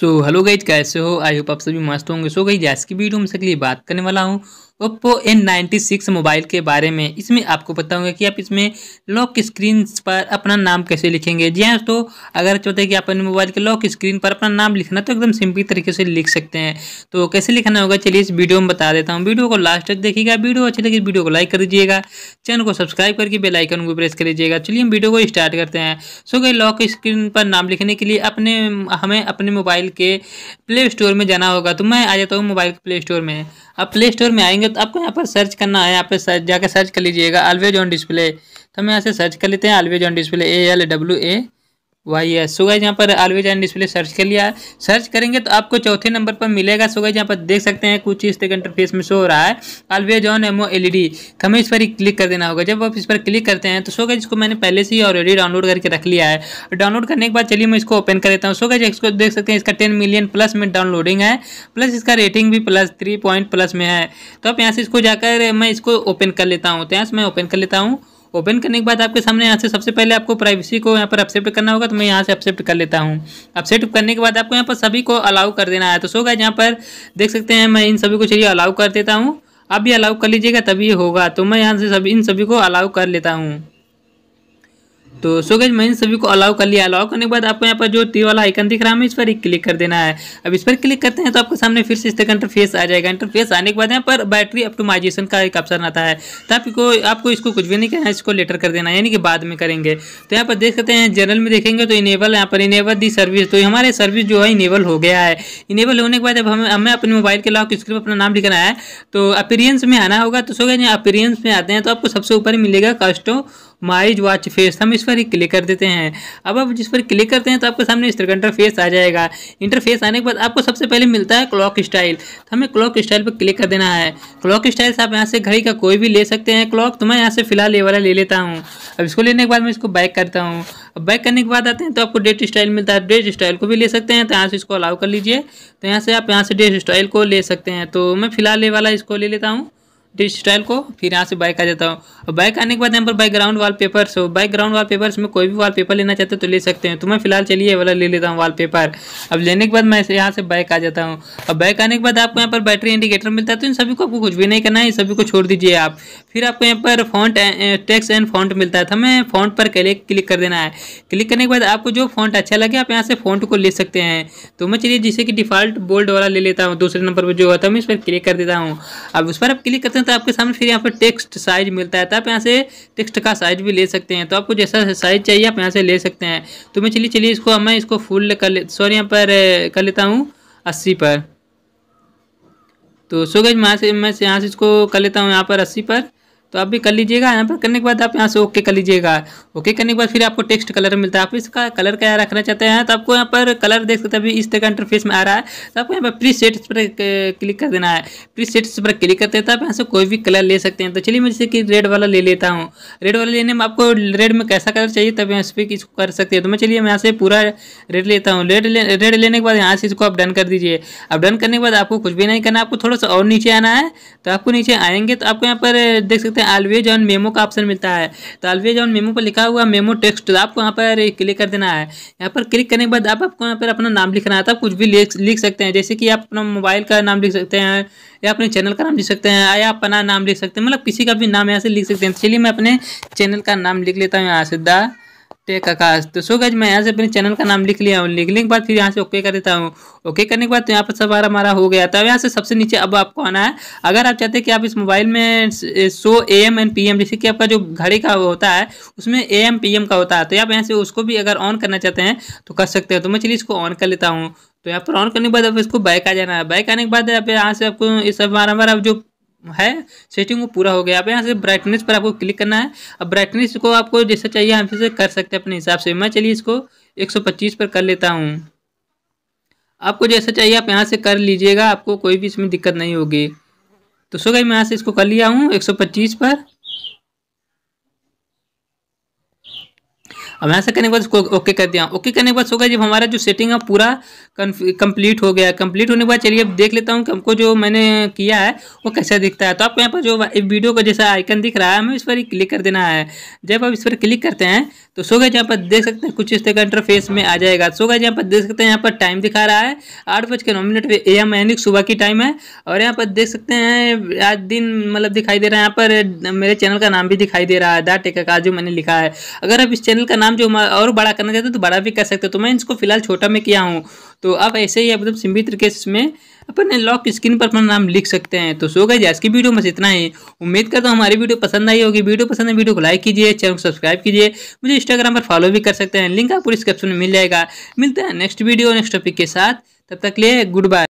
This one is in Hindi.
सो हेलो गई कैसे हो आई होप आप सभी मस्त होंगे सो गई आज की वीडियो में लिए बात करने वाला हूँ Oppo N ninety six mobile के बारे में इसमें आपको बताऊंगा कि आप इसमें लॉक स्क्रीन पर अपना नाम कैसे लिखेंगे जी हाँ दोस्तों अगर चाहते हैं कि आप अपने मोबाइल के लॉक स्क्रीन पर अपना नाम लिखना तो एकदम सिंपल तरीके से लिख सकते हैं तो कैसे लिखना होगा चलिए इस वीडियो में बता देता हूँ वीडियो को लास्ट तक देखिएगा वीडियो अच्छी लगी वीडियो को लाइक कर दीजिएगा चैनल को सब्सक्राइब करके बेलाइकन को प्रेस कर लीजिएगा चलिए हम वीडियो को स्टार्ट करते हैं सो गई लॉक स्क्रीन पर नाम लिखने के लिए अपने हमें अपने मोबाइल के प्ले स्टोर में जाना होगा तो मैं आ जाता हूँ मोबाइल के प्ले स्टोर में अब प्ले स्टोर में आएंगे करेंगे तो आपको यहाँ पर सर्च करना है यहाँ पे सर्च जाकर सर्च कर लीजिएगा ऑलवेज ऑन डिस्प्ले तो हम यहाँ से सर्च कर लेते हैं always on display A L W A Y S so guys यहाँ पर ऑलवेज एंड डिस्प्ले सर्च कर लिया है सर्च करेंगे तो आपको चौथे नंबर पर मिलेगा सो गाइज यहाँ पर देख सकते हैं कुछ इस तरह इंटरफेस में शो हो रहा है ऑलवेज ऑन एमओ एलईडी तो हमें इस पर ही क्लिक कर देना होगा जब आप इस पर क्लिक करते हैं तो सो गाइज इसको मैंने पहले से ही ऑलरेडी डाउनलोड करके रख लिया है डाउनलोड करने के बाद चलिए मैं इसको ओपन कर देता हूँ सो गाइज इसको देख सकते हैं इसका टेन मिलियन प्लस में डाउनलोडिंग है प्लस इसका रेटिंग भी प्लस थ्री पॉइंट प्लस में है तो आप यहाँ से इसको जाकर मैं इसको ओपन कर लेता हूँ तो यहाँ से मैं ओपन कर लेता हूँ ओपन करने के बाद आपके सामने यहाँ से सबसे पहले आपको प्राइवेसी को यहाँ पर एक्सेप्ट करना होगा तो मैं यहाँ से एक्सेप्ट कर लेता हूँ एक्सेप्ट करने के बाद आपको यहाँ पर सभी को अलाउ कर देना है तो सो गाइज यहाँ पर देख सकते हैं मैं इन सभी को चलिए अलाउ कर देता हूँ आप भी अलाउ कर लीजिएगा तभी होगा तो मैं यहाँ से सभी इन सभी को अलाउ कर लेता हूँ तो सो गैज मैंने सभी को अलाउ कर लिया अलाउ करने के बाद आपको यहाँ पर जो ती वाला आइकन दिख रहा है हमें इस पर ही क्लिक कर देना है अब इस पर क्लिक करते हैं तो आपके सामने फिर से इस तरह इंटरफेस आ जाएगा इंटरफेस आने के बाद यहाँ पर बैटरी अपटोमाइजेशन का एक ऑप्शन आता है तो आपको आपको इसको कुछ भी नहीं करना है इसको लेटर कर देना है यानी कि बाद में करेंगे तो यहाँ पर देख सकते हैं जनरल में देखेंगे तो इनेबल यहाँ पर इनेबल दी सर्विस तो हमारे सर्विस जो है इनेबल हो गया है इनेबल होने के बाद अब हमें हमें अपने मोबाइल के लॉक स्क्रीन पर अपना नाम लिखना है तो अपीरियंस में आना होगा तो सो गए अपीरियंस में आते हैं तो आपको सबसे ऊपर मिलेगा कस्टो माइज वॉच फेस हम इस पर ही क्लिक कर देते हैं अब आप जिस पर क्लिक करते हैं तो आपके सामने इस तरह का इंटरफेस आ जाएगा इंटरफेस आने के बाद आपको सबसे पहले मिलता है क्लॉक स्टाइल तो हमें क्लॉक स्टाइल पर क्लिक कर देना है क्लॉक स्टाइल से आप यहाँ से घड़ी का कोई भी ले सकते हैं क्लॉक तो मैं यहाँ से फिलहाल ये वाला ले लेता हूँ अब इसको लेने के बाद मैं इसको बैक करता हूँ अब बैक करने के बाद आते हैं तो आपको डेट स्टाइल मिलता है डेट स्टाइल को भी ले सकते हैं तो यहाँ से इसको अलाउ कर लीजिए तो यहाँ से आप यहाँ से डेट स्टाइल को ले सकते हैं तो मैं फिलहाल ये वाला इसको ले लेता हूँ डिजिटल को फिर यहाँ से बाइक आ जाता हूँ और बाइक आने के बाद यहाँ पर बैकग्राउंड वाल पेपर्स हो बैकग्राउंड वाल पेपर में कोई भी वाल पेपर लेना चाहते हो तो ले सकते हैं तो मैं फिलहाल चलिए वाला ले लेता हूँ वाल पेपर अब लेने के बाद मैं यहाँ से बाइक आ जाता हूँ अब बाइक आने के बाद आपको यहाँ पर बैटरी इंडिकेटर मिलता है तो इन सभी को आपको कुछ भी नहीं करना है सभी को छोड़ दीजिए आप फिर आपको यहाँ पर फॉन्ट टेक्स एंड फॉन्ट मिलता है तो हमें फॉन्ट पर क्लिक कर देना है क्लिक करने के बाद आपको जो फॉन्ट अच्छा लगे आप यहाँ से फॉन्ट को ले सकते हैं तो मैं चलिए जैसे कि डिफॉल्ट बोल्ड वाला ले लेता हूँ दूसरे नंबर पर जो होता है मैं इस पर क्लिक कर देता हूँ अब उस पर आप क्लिक करते हैं है आपके सामने फिर यहाँ पर टेक्स्ट साइज मिलता है तो आप यहाँ से टेक्स्ट का साइज भी ले सकते हैं तो आपको जैसा साइज चाहिए आप यहाँ से ले सकते हैं तो मैं चलिए चलिए इसको मैं इसको फुल कर ले सॉरी यहाँ पर कर लेता हूँ अस्सी पर तो सो गज से मैं यहाँ से इसको कर लेता हूँ यहाँ पर अस्सी पर तो आप भी कर लीजिएगा यहाँ पर करने के बाद आप यहाँ से ओके कर लीजिएगा ओके करने के बाद फिर आपको टेक्स्ट कलर मिलता है आप इसका कलर क्या रखना चाहते हैं तो आपको यहाँ पर कलर देख सकते हैं अभी इस तरह का इंटरफेस में आ रहा है तो आपको यहाँ पर प्री सेट्स पर क्लिक कर देना है प्री सेट्स पर क्लिक करते हैं तो आप यहाँ से कोई भी कलर ले सकते हैं तो चलिए मैं जैसे कि रेड वाला ले लेता हूँ रेड वाला लेने में आपको रेड में कैसा कलर चाहिए तब यहाँ पे इसको कर सकते हैं तो मैं चलिए मैं यहाँ से पूरा रेड लेता हूँ रेड रेड लेने के बाद यहाँ से इसको आप डन कर दीजिए अब डन करने के बाद आपको कुछ भी नहीं करना आपको थोड़ा सा और नीचे आना है तो आपको नीचे आएंगे तो आपको यहाँ पर देख सकते हैं ऑलवेज ऑन मेमो का ऑप्शन मिलता है तो ऑलवेज ऑन मेमो पर लिखा हुआ मेमो तो टेक्स्ट आपको यहाँ पर क्लिक कर देना है यहाँ पर क्लिक करने के बाद आप आपको यहाँ पर अपना नाम लिखना है तो कुछ भी लिख सकते हैं जैसे कि आप अपना मोबाइल का नाम लिख सकते हैं या अपने चैनल का नाम लिख सकते हैं या अपना नाम लिख सकते हैं मतलब किसी का भी नाम यहाँ से लिख सकते हैं चलिए मैं अपने चैनल का नाम लिख लेता हूँ यहाँ से टेक तो आकाश तो सो गज मैं यहाँ से अपने चैनल का नाम लिख लिया हूँ लिखने के बाद फिर यहाँ से ओके कर देता हूँ ओके करने के बाद तो यहाँ पर सब हमारा हमारा हो गया था तो यहाँ से सबसे नीचे अब आपको आना है अगर आप चाहते हैं कि आप इस मोबाइल में so A M and P M जैसे कि आपका जो घड़ी का होता है उसमें ए एम पी एम का होता है तो आप यहाँ से उसको भी अगर ऑन करना चाहते हैं तो कर सकते हैं तो मैं चलिए इसको ऑन कर लेता हूँ तो यहाँ पर ऑन करने के बाद अब इसको बैक आ जाना है बैक आने के बाद यहाँ पे यहाँ से आपको इस हमारा हमारा जो है सेटिंग वो पूरा हो गया अब यहाँ से ब्राइटनेस पर आपको क्लिक करना है अब ब्राइटनेस को आपको जैसा चाहिए हम से कर सकते हैं अपने हिसाब से मैं चलिए इसको 125 पर कर लेता हूँ आपको जैसा चाहिए आप यहाँ से कर लीजिएगा आपको कोई भी इसमें दिक्कत नहीं होगी तो सो गई मैं यहाँ से इसको कर लिया हूँ एक पर अब यहाँ से करने के बाद इसको ओके कर दिया ओके करने के बाद होगा जब हमारा जो सेटिंग है पूरा कंप्लीट हो गया कंप्लीट होने के बाद चलिए अब देख लेता हूँ कि हमको जो मैंने किया है वो कैसा दिखता है तो आपको यहाँ पर जो वीडियो का जैसा आइकन दिख रहा है हमें इस पर ही क्लिक कर देना है जब आप इस पर क्लिक करते हैं तो सोगा जहाँ पर देख सकते हैं कुछ इस तरह का इंटरफेस में आ जाएगा सोगा जहाँ पर देख सकते हैं यहाँ पर टाइम दिखा रहा है आठ बज के नौ मिनट ए एम यानी सुबह की टाइम है और यहाँ पर देख सकते हैं आज दिन मतलब दिखाई दे रहा है यहाँ पर मेरे चैनल का नाम भी दिखाई दे रहा है दा टेका का जो मैंने लिखा है अगर आप इस चैनल का नाम नाम जो और बड़ा करना चाहते हो तो बड़ा भी कर सकते हो तो मैं इसको फिलहाल छोटा में किया हूँ तो आप ऐसे ही एकदम मतलब सिंपल तरीके में अपन लॉक स्क्रीन पर अपना नाम लिख सकते हैं तो सो गए आज की वीडियो बस इतना ही उम्मीद करता हूँ हमारी वीडियो पसंद आई होगी वीडियो पसंद है वीडियो को लाइक कीजिए चैनल को सब्सक्राइब कीजिए मुझे इंस्टाग्राम पर फॉलो भी कर सकते हैं लिंक आपको डिस्क्रिप्शन में मिल जाएगा मिलते हैं नेक्स्ट वीडियो नेक्स्ट टॉपिक के साथ तब तक लिए गुड बाय